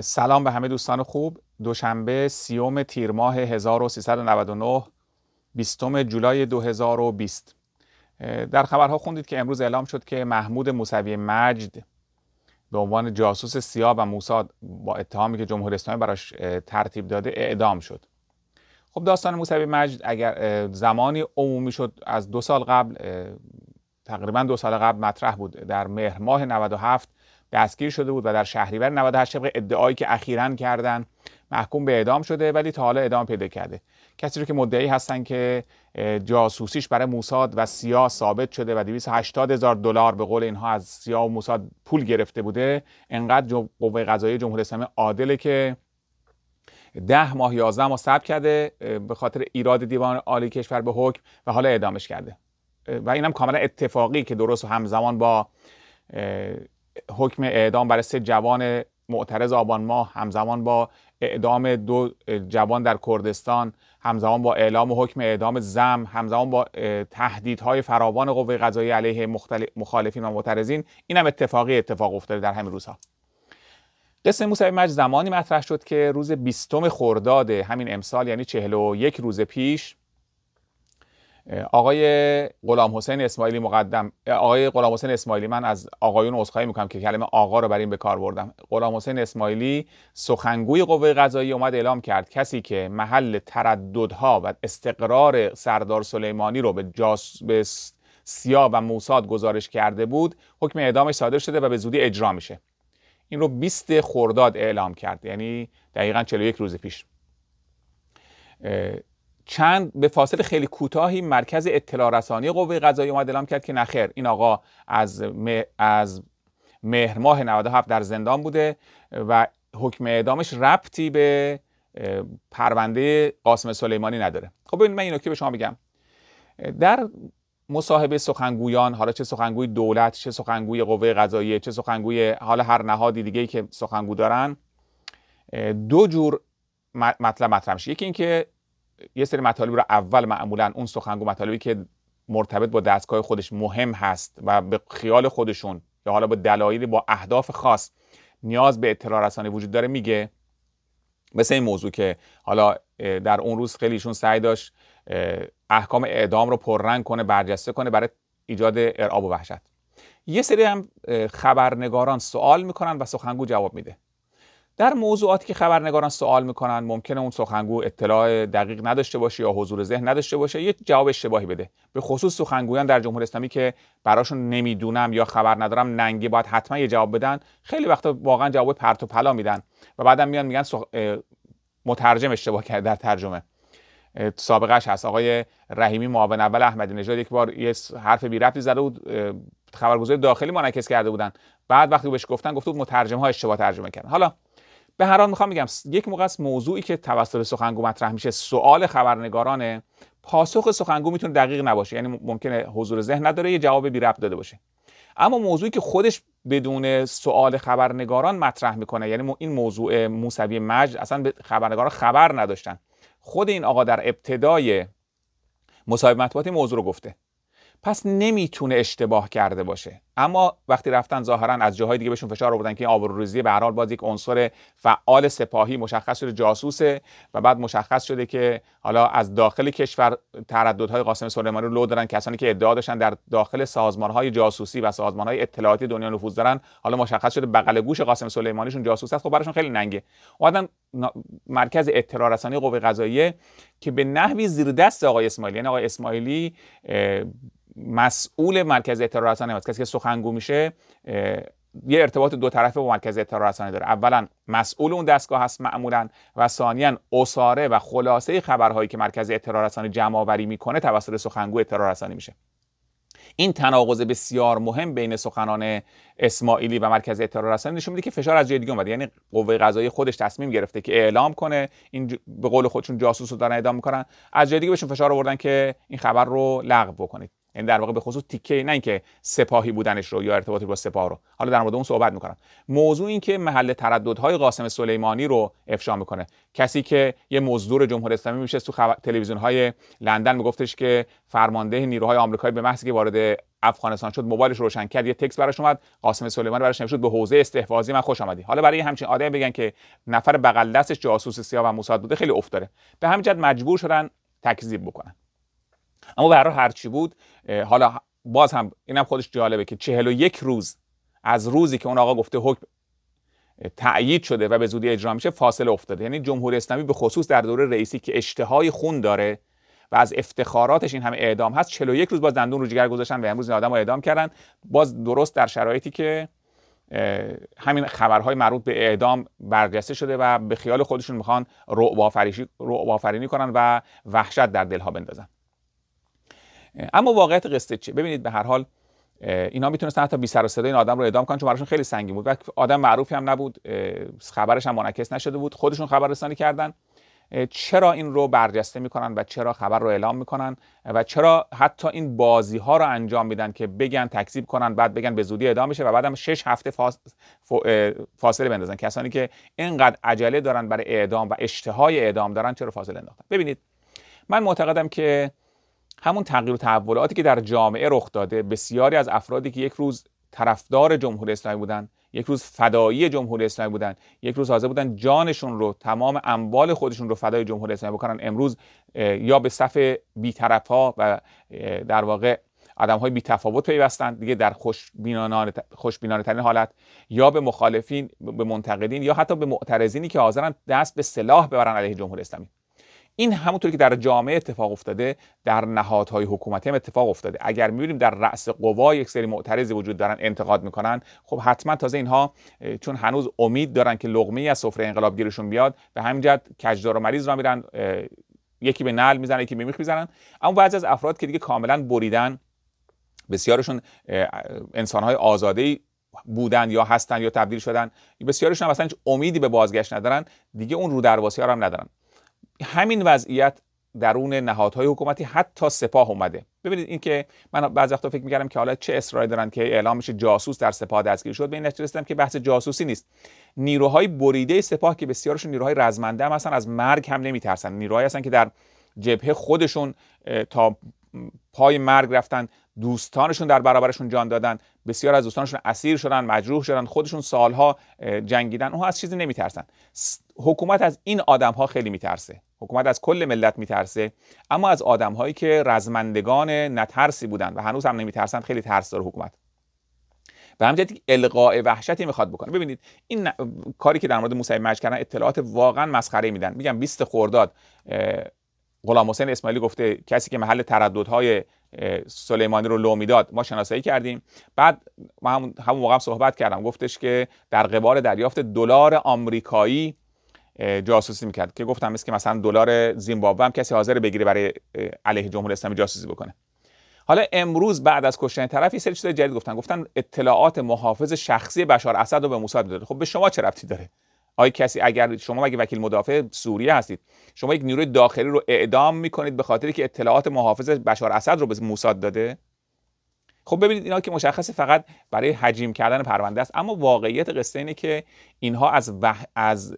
سلام به همه دوستان خوب دوشنبه سیوم تیر ماه 1399 بیستم جولای 2020 در خبرها خوندید که امروز اعلام شد که محمود موسوی مجد به عنوان جاسوس سیا و موساد با اتهامی که جمهوری اسلامی براش ترتیب داده اعدام شد خب داستان موسوی مجد اگر زمانی عمومی شد از دو سال قبل تقریبا دو سال قبل مطرح بود در مهر ماه 97 دستگیر شده بود و در شهریور 98 طبق ادعایی که اخیرا کردن محکوم به اعدام شده ولی تا حالا اعدام پیدا کرده کسی رو که مدعی هستن که جاسوسیش برای موساد و سیا ثابت شده و 280 هزار دلار به قول اینها از سیا و موساد پول گرفته بوده انقدر قوه قضایی جمهوری اسلامی عادله که ده ماه یازده ماه سب کرده به خاطر ایراد دیوان عالی کشور به حکم و حالا اعدامش کرده و اینم کاملا اتفاقی که درست و همزمان با حکم اعدام برای سه جوان معترض آبان ماه همزمان با اعدام دو جوان در کردستان همزمان با اعلام و حکم اعدام زم همزمان با تهدیدهای فراوان قوه قضایی علیه مخالفین و معترضین این هم اتفاقی اتفاق افتاده در همین روزها قصه موسوی مج زمانی مطرح شد که روز بیستم خرداد همین امسال یعنی یک روز پیش آقای غلام حسین اسماعیلی مقدم آقای غلام حسین اسماعیلی من از آقایون عذرخواهی میکنم که کلمه آقا رو بر این به کار بردم غلام حسین اسماعیلی سخنگوی قوه قضایی اومد اعلام کرد کسی که محل ترددها و استقرار سردار سلیمانی رو به جاس به سیا و موساد گزارش کرده بود حکم اعدامش صادر شده و به زودی اجرا میشه این رو 20 خرداد اعلام کرد یعنی دقیقا 41 روز پیش چند به فاصله خیلی کوتاهی مرکز اطلاع رسانی قوه قضایی اومد اعلام کرد که نخیر این آقا از م... از مهر ماه 97 در زندان بوده و حکم اعدامش ربطی به پرونده قاسم سلیمانی نداره خب ببینید من این نکته به شما بگم در مصاحبه سخنگویان حالا چه سخنگوی دولت چه سخنگوی قوه قضاییه چه سخنگوی حالا هر نهادی دیگه که سخنگو دارن دو جور مطلب مطرح یکی اینکه یه سری مطالب رو اول معمولا اون سخنگو مطالبی که مرتبط با دستگاه خودش مهم هست و به خیال خودشون یا حالا به دلایلی با اهداف خاص نیاز به اطلاع رسانی وجود داره میگه مثل این موضوع که حالا در اون روز خیلیشون سعی داشت احکام اعدام رو پررنگ کنه برجسته کنه برای ایجاد ارعاب و وحشت یه سری هم خبرنگاران سوال میکنن و سخنگو جواب میده در موضوعاتی که خبرنگاران سوال میکنن ممکنه اون سخنگو اطلاع دقیق نداشته باشه یا حضور ذهن نداشته باشه یه جواب اشتباهی بده به خصوص سخنگویان در جمهوری اسلامی که براشون نمیدونم یا خبر ندارم ننگه باید حتما یه جواب بدن خیلی وقتا واقعا جواب پرت و پلا میدن و بعدم میان میگن سخ... مترجم اشتباه کرده در ترجمه سابقش هست آقای رحیمی معاون اول احمدی نژاد یک بار یه حرف بی ربطی زده بود خبرگزاری داخلی منعکس کرده بودن بعد وقتی بهش گفتن گفته بود مترجم ها اشتباه ترجمه کردن حالا به هر حال میخوام بگم یک موقع از موضوعی که توسط سخنگو مطرح میشه سوال خبرنگارانه پاسخ سخنگو میتونه دقیق نباشه یعنی ممکنه حضور ذهن نداره یه جواب بی ربط داده باشه اما موضوعی که خودش بدون سوال خبرنگاران مطرح میکنه یعنی این موضوع موسوی مجد اصلا به خبرنگاران خبر نداشتن خود این آقا در ابتدای مصاحبه مطبوعاتی موضوع رو گفته پس نمیتونه اشتباه کرده باشه اما وقتی رفتن ظاهرا از جاهای دیگه بهشون فشار آوردن که این آبروریزی به هر حال باز یک عنصر فعال سپاهی مشخص شده جاسوسه و بعد مشخص شده که حالا از داخل کشور ترددهای قاسم سلیمانی رو لو دارن کسانی که ادعا داشتن در داخل سازمانهای جاسوسی و سازمانهای اطلاعاتی دنیا نفوذ دارن حالا مشخص شده بغل گوش قاسم سلیمانیشون جاسوس است. خب براشون خیلی ننگه اومدن مرکز اطلاع رسانی قوه قضاییه که به نحوی زیر دست آقای اسماعیلی یعنی آقای اسماعیلی مسئول مرکز اطلاع رسانه است کسی که سخنگو میشه یه ارتباط دو طرفه با مرکز اطلاع رسانه داره اولا مسئول اون دستگاه هست معمولا و ثانیا اساره و خلاصه خبرهایی که مرکز اطلاع رسانه جمع آوری میکنه توسط سخنگو اطلاع رسانه میشه این تناقض بسیار مهم بین سخنان اسماعیلی و مرکز اطلاع رسانه نشون میده که فشار از جای دیگه اومده یعنی قوه قضایی خودش تصمیم گرفته که اعلام کنه این ج... به قول خودشون جاسوس رو دارن اعدام میکنن از جای دیگه بهشون فشار آوردن که این خبر رو لغو بکنید یعنی در واقع به خصوص تیکه نه اینکه سپاهی بودنش رو یا ارتباطی با سپاه رو حالا در مورد اون صحبت میکنم موضوع این که محل ترددهای قاسم سلیمانی رو افشا میکنه کسی که یه مزدور جمهوری اسلامی میشه تو خب... تلویزیون های لندن میگفتش که فرمانده نیروهای آمریکایی به محض که وارد افغانستان شد موبایلش روشن کرد یه تکس براش اومد قاسم سلیمانی براش نوشت به حوزه استحوازی من خوش آمدی حالا برای همچین آدمی بگن که نفر بغل دستش جاسوس سیاه و موساد بوده خیلی افتاره به همین مجبور شدن تکذیب بکنن اما هر هرچی بود حالا باز هم اینم خودش جالبه که 41 روز از روزی که اون آقا گفته حکم تأیید شده و به زودی اجرا میشه فاصله افتاده یعنی جمهوری اسلامی به خصوص در دوره رئیسی که اشتهای خون داره و از افتخاراتش این همه اعدام هست یک روز باز دندون رو جگر گذاشتن و امروز این آدم رو اعدام کردن باز درست در شرایطی که همین خبرهای مربوط به اعدام برجسته شده و به خیال خودشون میخوان رعب آفرینی کنن و وحشت در دلها بندازن اما واقعیت قصه چیه ببینید به هر حال اینا میتونستن حتی بی سر و این آدم رو اعدام کنن چون براشون خیلی سنگین بود و آدم معروفی هم نبود خبرش هم منعکس نشده بود خودشون خبر رسانی کردن چرا این رو برجسته میکنن و چرا خبر رو اعلام میکنن و چرا حتی این بازی ها رو انجام میدن که بگن تکذیب کنن بعد بگن به زودی اعدام میشه و بعدم شش هفته فاصله بندازن کسانی که اینقدر عجله دارن برای اعدام و اشتهای اعدام دارن چرا فاصله انداختن ببینید من معتقدم که همون تغییر و تحولاتی که در جامعه رخ داده بسیاری از افرادی که یک روز طرفدار جمهوری اسلامی بودن یک روز فدایی جمهوری اسلامی بودن یک روز حاضر بودن جانشون رو تمام اموال خودشون رو فدای جمهوری اسلامی بکنن امروز یا به صف بیطرف ها و در واقع آدم های بیتفاوت پیوستند دیگه در خوشبینانه خوشبینانه ترین حالت یا به مخالفین به منتقدین یا حتی به معترضینی که حاضرن دست به سلاح ببرن علیه جمهوری اسلامی این همونطور که در جامعه اتفاق افتاده در نهادهای حکومتی هم اتفاق افتاده اگر میبینیم در رأس قوا یک سری معترضی وجود دارن انتقاد میکنن خب حتما تازه اینها چون هنوز امید دارن که لغمه از سفره انقلاب گیرشون بیاد به همین جد کجدار و مریض را میرن یکی به نل میزنن یکی به میخ میزنن اما بعضی از افراد که دیگه کاملا بریدن بسیارشون انسانهای آزاده بودن یا هستن یا تبدیل شدن بسیارشون امیدی به بازگشت ندارن دیگه اون رو درواسی هم ندارن همین وضعیت درون نهادهای حکومتی حتی سپاه اومده ببینید اینکه من بعضی وقتا فکر میکردم که حالا چه اصراری دارن که اعلام میشه جاسوس در سپاه دستگیر شد به این نتیجه رسیدم که بحث جاسوسی نیست نیروهای بریده سپاه که بسیارشون نیروهای رزمنده هم هستن از مرگ هم نمیترسن نیروهایی هستن که در جبهه خودشون تا پای مرگ رفتن دوستانشون در برابرشون جان دادن بسیار از دوستانشون اسیر شدن مجروح شدن خودشون سالها جنگیدن اونها از چیزی نمیترسن حکومت از این آدمها خیلی میترسه حکومت از کل ملت میترسه اما از آدمهایی که رزمندگان نترسی بودن و هنوز هم نمیترسن خیلی ترس داره حکومت به همجد القاء وحشتی میخواد بکنه ببینید این کاری که در مورد موسی مج کردن اطلاعات واقعا مسخره میدن میگم 20 خرداد غلام حسین اسماعیلی گفته کسی که محل ترددهای سلیمانی رو لو میداد ما شناسایی کردیم بعد ما همون همون موقع صحبت کردم گفتش که در قبال دریافت دلار آمریکایی جاسوسی میکرد که گفتم مثل که مثلا دلار زیمبابوه هم کسی حاضر بگیره برای علیه جمهوری اسلامی جاسوسی بکنه حالا امروز بعد از کشتن طرف یه سری چیز جدید گفتن گفتن اطلاعات محافظ شخصی بشار اسد رو به موساد داده خب به شما چه ربطی داره آیا کسی اگر شما مگه وکیل مدافع سوریه هستید شما یک نیروی داخلی رو اعدام میکنید به خاطر که اطلاعات محافظ بشار اسد رو به موساد داده خب ببینید اینا که مشخصه فقط برای حجیم کردن پرونده است اما واقعیت قصه اینه که اینها از, از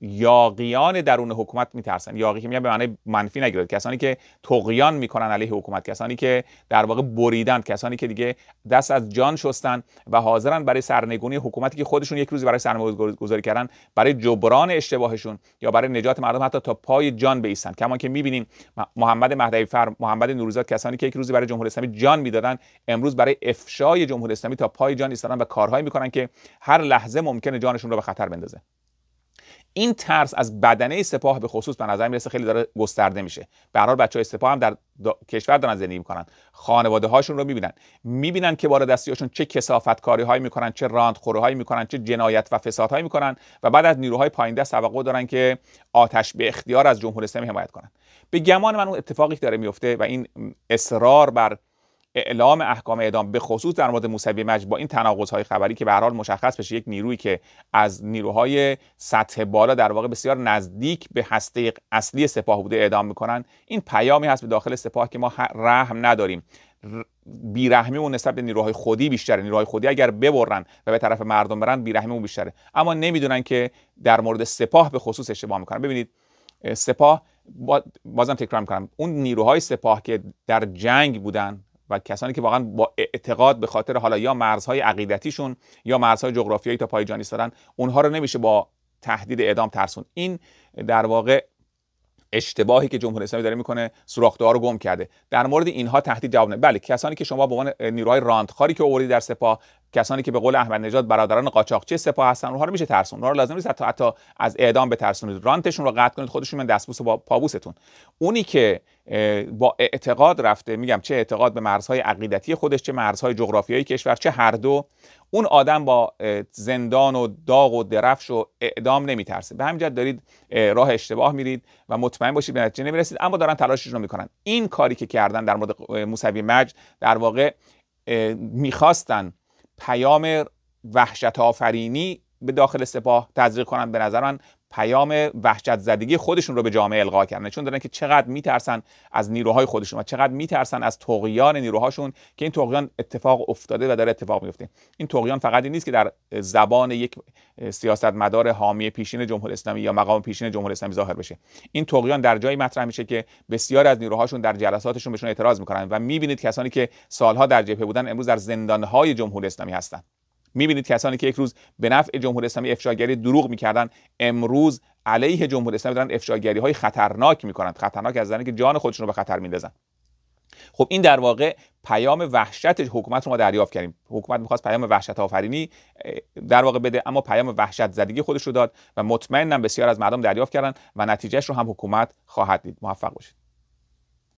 یاقیان درون حکومت میترسن یاقی که میگن به معنی منفی نگیرید کسانی که تقیان میکنن علیه حکومت کسانی که در واقع بریدن کسانی که دیگه دست از جان شستن و حاضرن برای سرنگونی حکومتی که خودشون یک روزی برای گذاری کردن برای جبران اشتباهشون یا برای نجات مردم حتی تا پای جان بیستن کما که میبینیم محمد مهدوی فر محمد نوروزاد کسانی که یک روزی برای جمهوری اسلامی جان میدادن امروز برای افشای جمهوری اسلامی تا پای جان ایستادن و کارهایی میکنن که هر لحظه ممکنه جانشون به خطر بندازه این ترس از بدنه سپاه به خصوص به نظر میرسه خیلی داره گسترده میشه به هر حال بچهای سپاه هم در کشور دارن زندگی میکنن خانواده هاشون رو میبینن میبینن که بالا دستیاشون چه کسافت کاری هایی میکنن چه خوره هایی میکنن چه جنایت و فساد هایی میکنن و بعد از نیروهای پایین دست توقع دارن که آتش به اختیار از جمهوری اسلامی حمایت کنن به گمان من اون اتفاقی که داره میفته و این اصرار بر اعلام احکام اعدام به خصوص در مورد موسوی مجد با این های خبری که به هر حال مشخص بشه یک نیرویی که از نیروهای سطح بالا در واقع بسیار نزدیک به هسته اصلی سپاه بوده اعدام میکنن این پیامی هست به داخل سپاه که ما رحم نداریم بیرحمیمون نسبت به نیروهای خودی بیشتره نیروهای خودی اگر ببرن و به طرف مردم برن بیرحمیمون بیشتره اما نمیدونن که در مورد سپاه به خصوص اشتباه میکنن ببینید سپاه بازم تکرار میکنم اون نیروهای سپاه که در جنگ بودن و کسانی که واقعا با اعتقاد به خاطر حالا یا مرزهای عقیدتیشون یا مرزهای جغرافیایی تا جانی دارن اونها رو نمیشه با تهدید اعدام ترسون این در واقع اشتباهی که جمهوری اسلامی داره میکنه سوراخ‌ده‌ها رو گم کرده در مورد اینها تهدید جواب بله کسانی که شما به عنوان نیروهای راندخاری که آوردی در سپاه کسانی که به قول احمد نژاد برادران قاچاقچی سپاه هستن اونها رو میشه ترسون اونها رو لازم نیست حتی, از اعدام بترسونید رانتشون رو قطع کنید خودشون من دستبوس با پابوستون اونی که با اعتقاد رفته میگم چه اعتقاد به مرزهای عقیدتی خودش چه مرزهای جغرافیایی کشور چه هر دو اون آدم با زندان و داغ و درفش و اعدام نمیترسه به همین جد دارید راه اشتباه میرید و مطمئن باشید به نتیجه نمیرسید اما دارن تلاششون رو میکنن این کاری که کردن در مورد موسوی مجد در واقع میخواستن پیام وحشت آفرینی به داخل سپاه تزریق کنن به نظر من پیام وحشت زدگی خودشون رو به جامعه القا کردن چون دارن که چقدر میترسن از نیروهای خودشون و چقدر میترسن از تقیان نیروهاشون که این تقیان اتفاق افتاده و داره اتفاق میفته این تقیان فقط این نیست که در زبان یک سیاستمدار حامی پیشین جمهوری اسلامی یا مقام پیشین جمهوری اسلامی ظاهر بشه این تقیان در جایی مطرح میشه که بسیار از نیروهاشون در جلساتشون بهشون اعتراض میکنن و میبینید کسانی که سالها در جبهه بودن امروز در زندانهای جمهوری اسلامی هستند میبینید کسانی که یک روز به نفع جمهوری اسلامی افشاگری دروغ میکردن امروز علیه جمهوری اسلامی دارن افشاگری های خطرناک میکنند خطرناک از که جان خودشون رو به خطر میندازن خب این در واقع پیام وحشت حکومت رو ما دریافت کردیم حکومت میخواست پیام وحشت آفرینی در واقع بده اما پیام وحشت زدگی خودش رو داد و مطمئنم بسیار از مردم دریافت کردن و نتیجهش رو هم حکومت خواهد دید موفق باشید